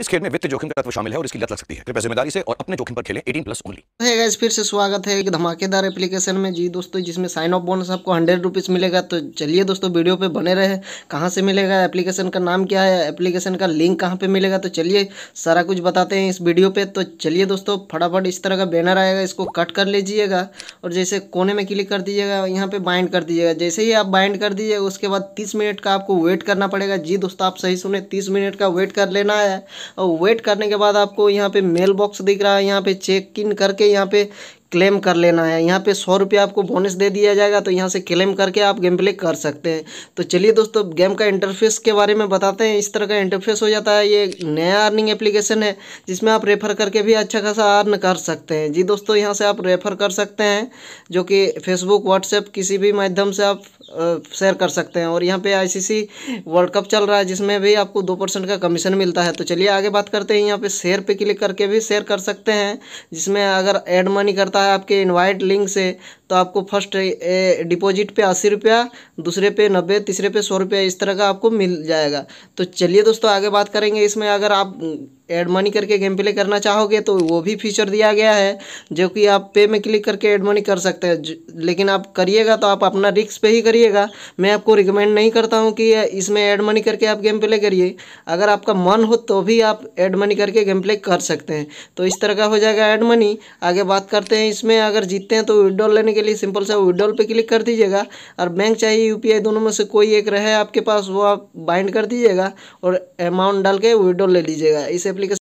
इस खेल में वित्त जोखिम का तत्व शामिल है और इसकी लत लग सकती है कृपया जिम्मेदारी से और अपने जोखिम पर खेलें 18 प्लस ओनली hey गाइस फिर से स्वागत है एक धमाकेदार एप्लीकेशन में जी दोस्तों जिसमें साइन अप बोनस आपको हंड्रेड रुपीज़ मिलेगा तो चलिए दोस्तों वीडियो पे बने रहे कहाँ से मिलेगा एप्लीकेशन का नाम क्या है एप्लीकेशन का लिंक कहाँ पे मिलेगा तो चलिए सारा कुछ बताते हैं इस वीडियो पे तो चलिए दोस्तों फटाफट इस तरह का बैनर आएगा इसको कट कर लीजिएगा और जैसे कोने में क्लिक कर दीजिएगा यहाँ पे बाइंड कर दीजिएगा जैसे ही आप बाइंड कर दीजिएगा उसके बाद तीस मिनट का आपको वेट करना पड़ेगा जी दोस्तों आप सही सुने तीस मिनट का वेट कर लेना है वेट करने के बाद आपको यहाँ पे मेल बॉक्स दिख रहा है यहाँ पे चेक इन करके यहाँ पे क्लेम कर लेना है यहाँ पे सौ रुपया आपको बोनस दे दिया जाएगा तो यहाँ से क्लेम करके आप गेम प्ले कर सकते हैं तो चलिए दोस्तों गेम का इंटरफेस के बारे में बताते हैं इस तरह का इंटरफेस हो जाता है ये नया अर्निंग एप्लीकेशन है जिसमें आप रेफ़र करके भी अच्छा खासा अर्न कर सकते हैं जी दोस्तों यहाँ से आप रेफ़र कर सकते हैं जो कि फेसबुक व्हाट्सएप किसी भी माध्यम से आप शेयर कर सकते हैं और यहाँ पे आईसीसी वर्ल्ड कप चल रहा है जिसमें भी आपको दो परसेंट का कमीशन मिलता है तो चलिए आगे बात करते हैं यहाँ पे शेयर पे क्लिक करके भी शेयर कर सकते हैं जिसमें अगर एड मनी करता आता है आपके इनवाइट लिंक से तो आपको फर्स्ट डिपॉजिट पे अस्सी रुपया दूसरे पे नब्बे तीसरे पे सौ रुपया इस तरह का आपको मिल जाएगा तो चलिए दोस्तों आगे बात करेंगे इसमें अगर आप ऐड मनी करके गेम प्ले करना चाहोगे तो वो भी फीचर दिया गया है जो कि आप पे में क्लिक करके एड मनी कर सकते हैं लेकिन आप करिएगा तो आप अपना रिक्स पे ही करिएगा मैं आपको रिकमेंड नहीं करता हूँ कि इसमें ऐड मनी करके आप गेम प्ले करिए अगर आपका मन हो तो भी आप एड मनी करके गेम प्ले कर सकते हैं तो इस तरह का हो जाएगा एड मनी आगे बात करते हैं इसमें अगर जीतते हैं तो विड्रॉल लेने के लिए सिंपल सा विड्रॉल पर क्लिक कर दीजिएगा और बैंक चाहिए यू दोनों में से कोई एक रहे आपके पास वो आप बाइंड कर दीजिएगा और अमाउंट डाल के विड्रॉल ले लीजिएगा इसे públicas